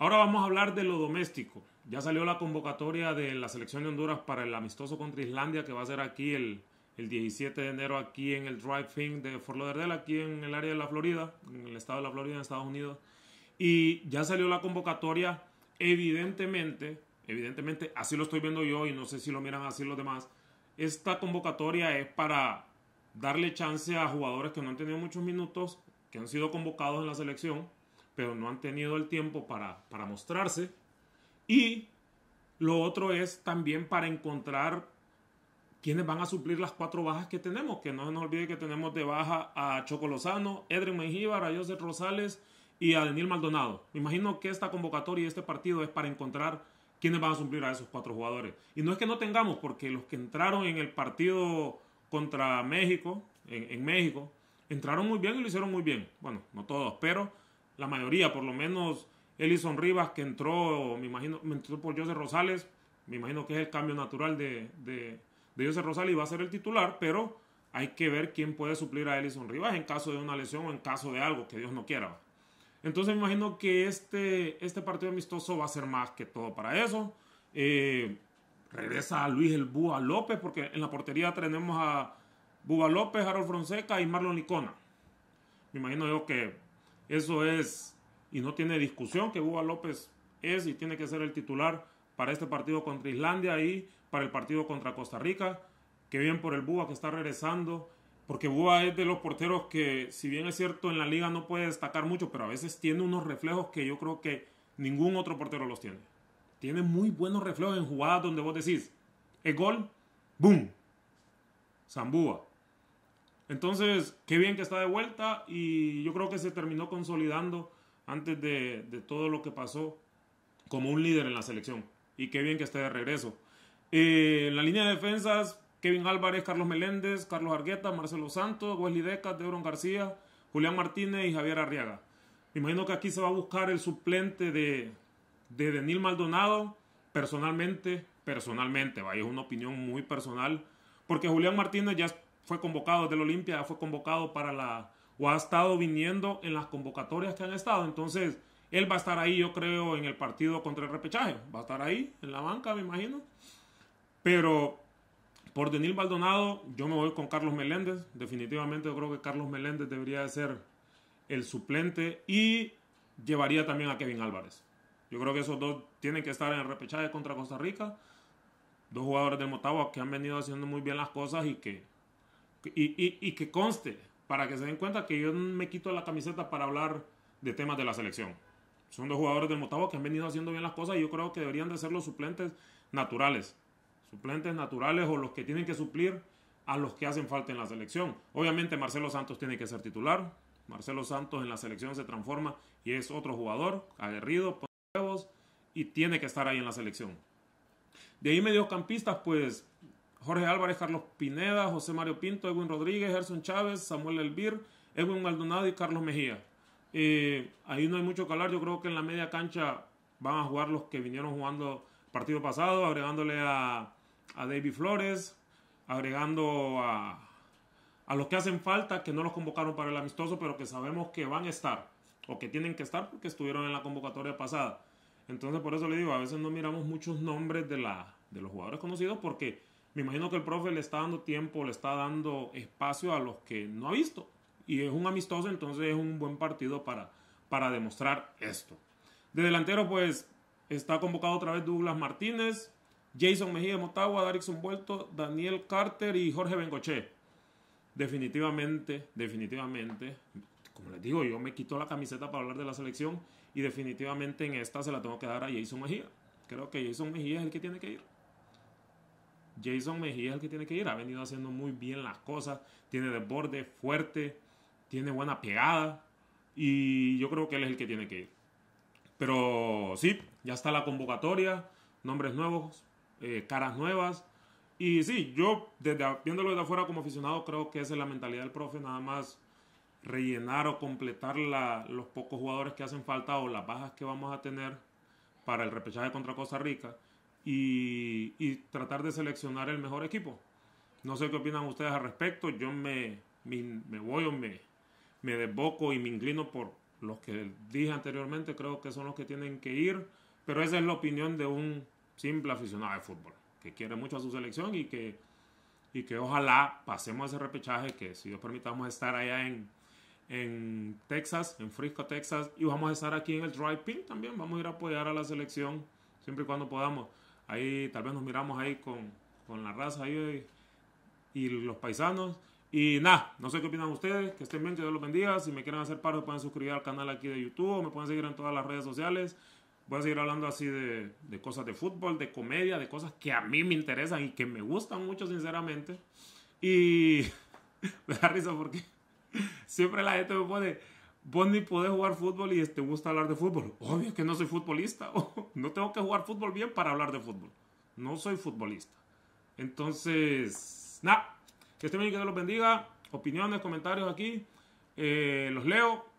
Ahora vamos a hablar de lo doméstico. Ya salió la convocatoria de la selección de Honduras para el amistoso contra Islandia que va a ser aquí el, 17 de enero aquí en el drive Thing de Fort Lauderdale, aquí en el área de la Florida, en el estado de la Florida, en Estados Unidos. Y ya salió la convocatoria, evidentemente, evidentemente, así lo estoy viendo yo y no sé si lo miran así los demás, esta convocatoria es para darle chance a jugadores que no han tenido muchos minutos, que han sido convocados en la selección, pero no han tenido el tiempo para, para mostrarse. Y lo otro es también para encontrar quiénes van a suplir las cuatro bajas que tenemos. Que no se nos olvide que tenemos de baja a Chocolosano, Edwin mejíbar a José Rosales y a Daniel Maldonado. Me imagino que esta convocatoria y este partido es para encontrar quiénes van a suplir a esos cuatro jugadores. Y no es que no tengamos, porque los que entraron en el partido contra México, en México, entraron muy bien y lo hicieron muy bien. Bueno, no todos, pero la mayoría, por lo menos Elison Rivas, que entró, me imagino, entró por José Rosales, me imagino que es el cambio natural de, de, José Rosales y va a ser el titular, pero hay que ver quién puede suplir a Elison Rivas en caso de una lesión o en caso de algo que Dios no quiera. Entonces me imagino que este, este partido amistoso va a ser más que todo para eso. Eh, regresa a Luis el Búa López, porque en la portería tenemos a Búa López, Harold Fonseca y Marlon Licona. Me imagino yo que eso es, y no tiene discusión que Búa López es y tiene que ser el titular para este partido contra Islandia y para el partido contra Costa Rica. Que bien por el Búa que está regresando, porque Búa es de los porteros que, si bien es cierto, en la liga no puede destacar mucho, pero a veces tiene unos reflejos que yo creo que ningún otro portero los tiene. Tiene muy buenos reflejos en jugadas donde vos decís, el gol, ¡boom! Zambúa. Entonces, qué bien que está de vuelta y yo creo que se terminó consolidando antes de, todo lo que pasó como un líder en la selección. Y qué bien que esté de regreso. Eh, en la línea de defensas, Kevin Álvarez, Carlos Meléndez, Carlos Argueta, Marcelo Santos, Wesley Decas, Debron García, Julián Martínez y Javier Arriaga. imagino que aquí se va a buscar el suplente de, de Denil Maldonado. Personalmente, personalmente, vaya, es una opinión muy personal, porque Julián Martínez ya fue convocado del la Olimpia, fue convocado para la, o ha estado viniendo en las convocatorias que han estado. Entonces, él va a estar ahí, yo creo, en el partido contra el repechaje. Va a estar ahí, en la banca, me imagino. Pero por Denil Baldonado yo me voy con Carlos Meléndez. Definitivamente yo creo que Carlos Meléndez debería de ser el suplente y llevaría también a Kevin Álvarez. Yo creo que esos dos tienen que estar en el repechaje contra Costa Rica. Dos jugadores del Motagua que han venido haciendo muy bien las cosas y que y, que conste, para que se den cuenta que yo me quito la camiseta para hablar de temas de la selección. Son dos jugadores del Motavo que han venido haciendo bien las cosas y yo creo que deberían de ser los suplentes naturales. Suplentes naturales o los que tienen que suplir a los que hacen falta en la selección. Obviamente Marcelo Santos tiene que ser titular. Marcelo Santos en la selección se transforma y es otro jugador aguerrido, pone y tiene que estar ahí en la selección. De ahí mediocampistas, pues Jorge Álvarez, Carlos Pineda, José Mario Pinto, Edwin Rodríguez, Gerson Chávez, Samuel Elvir, Edwin Maldonado y Carlos Mejía. Eh, ahí no hay mucho calar. Yo creo que en la media cancha van a jugar los que vinieron jugando partido pasado, agregándole a, a David Flores, agregando a, a los que hacen falta, que no los convocaron para el amistoso, pero que sabemos que van a estar o que tienen que estar porque estuvieron en la convocatoria pasada. Entonces, por eso le digo, a veces no miramos muchos nombres de, la, de los jugadores conocidos porque me imagino que el profe le está dando tiempo, le está dando espacio a los que no ha visto. Y es un amistoso, entonces es un buen partido para, demostrar esto. De delantero, pues está convocado otra vez Douglas Martínez, Jason Mejía de Motagua, Darixon Vuelto, Daniel Carter y Jorge Bengoche. Definitivamente, definitivamente, como les digo, yo me quito la camiseta para hablar de la selección y definitivamente en esta se la tengo que dar a Jason Mejía. Creo que Jason Mejía es el que tiene que ir. Jason Mejía es el que tiene que ir. Ha venido haciendo muy bien las cosas. Tiene desborde fuerte. Tiene buena pegada. Y yo creo que él es el que tiene que ir. Pero sí, ya está la convocatoria. Nombres nuevos. Eh, caras nuevas. Y sí, yo desde, viéndolo desde afuera como aficionado creo que esa es la mentalidad del profe. Nada más rellenar o completar los pocos jugadores que hacen falta o las bajas que vamos a tener para el repechaje contra Costa Rica y, tratar de seleccionar el mejor equipo. No sé qué opinan ustedes al respecto. Yo me, me, voy o me, me desboco y me inclino por los que dije anteriormente. Creo que son los que tienen que ir. Pero esa es la opinión de un simple aficionado de fútbol que quiere mucho a su selección y que, y que ojalá pasemos ese repechaje. Que si Dios permitamos estar allá en, en Texas, en Frisco, Texas. Y vamos a estar aquí en el Dry Pin también. Vamos a ir a apoyar a la selección siempre y cuando podamos. Ahí tal vez nos miramos ahí con, la raza eh, y los paisanos. Y nada, no sé qué opinan ustedes, que estén bien, que Dios los bendiga. Si me quieren hacer paro, pueden suscribir al canal aquí de YouTube, me pueden seguir en todas las redes sociales. Voy a seguir hablando así de, de, cosas de fútbol, de comedia, de cosas que a mí me interesan y que me gustan mucho, sinceramente. Y me da risa porque siempre la gente me pone vos pues ni podés jugar fútbol y este, te gusta hablar de fútbol. Obvio que no soy futbolista. no tengo que jugar fútbol bien para hablar de fútbol. No soy futbolista. Entonces, nada. Que este bien, que Dios los bendiga. Opiniones, comentarios aquí. Eh, los leo.